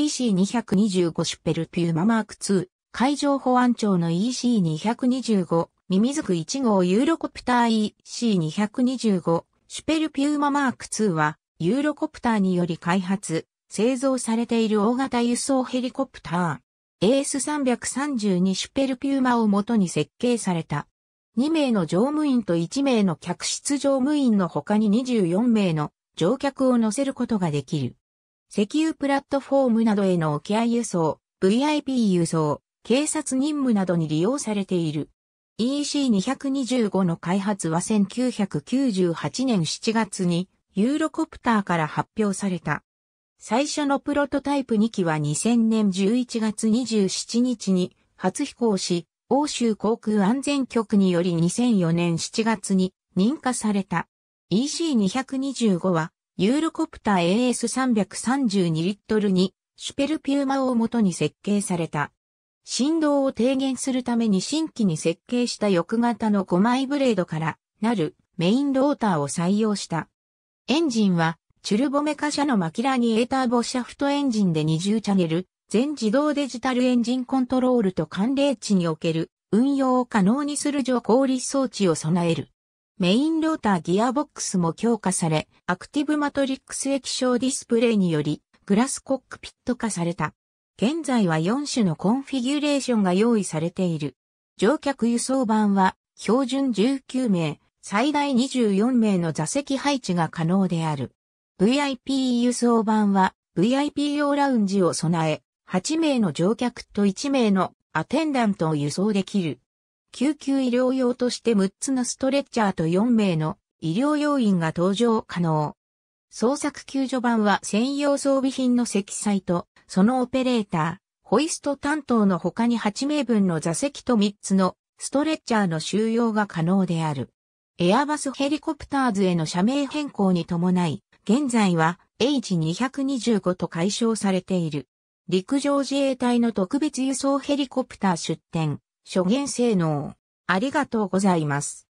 EC225 シュペルピューママーク2、海上保安庁の EC225、ミミズク1号ユーロコプター EC225、シュペルピューママーク2は、ユーロコプターにより開発、製造されている大型輸送ヘリコプター。AS332 シュペルピューマを元に設計された。2名の乗務員と1名の客室乗務員の他に24名の乗客を乗せることができる。石油プラットフォームなどへの沖合輸送、VIP 輸送、警察任務などに利用されている。EC225 の開発は1998年7月にユーロコプターから発表された。最初のプロトタイプ2機は2000年11月27日に初飛行し、欧州航空安全局により2004年7月に認可された。EC225 はユーロコプター AS332 リットルにシュペルピューマを元に設計された。振動を低減するために新規に設計した翼型の5枚ブレードからなるメインローターを採用した。エンジンはチュルボメカ社のマキラニエーターボシャフトエンジンで20チャンネル、全自動デジタルエンジンコントロールと寒冷地における運用を可能にする上効率装置を備える。メインローターギアボックスも強化され、アクティブマトリックス液晶ディスプレイにより、グラスコックピット化された。現在は4種のコンフィギュレーションが用意されている。乗客輸送版は、標準19名、最大24名の座席配置が可能である。VIP 輸送版は、VIP 用ラウンジを備え、8名の乗客と1名のアテンダントを輸送できる。救急医療用として6つのストレッチャーと4名の医療要員が搭乗可能。捜索救助版は専用装備品の積載と、そのオペレーター、ホイスト担当の他に8名分の座席と3つのストレッチャーの収容が可能である。エアバスヘリコプターズへの社名変更に伴い、現在は H225 と解消されている。陸上自衛隊の特別輸送ヘリコプター出展、諸言性能。ありがとうございます。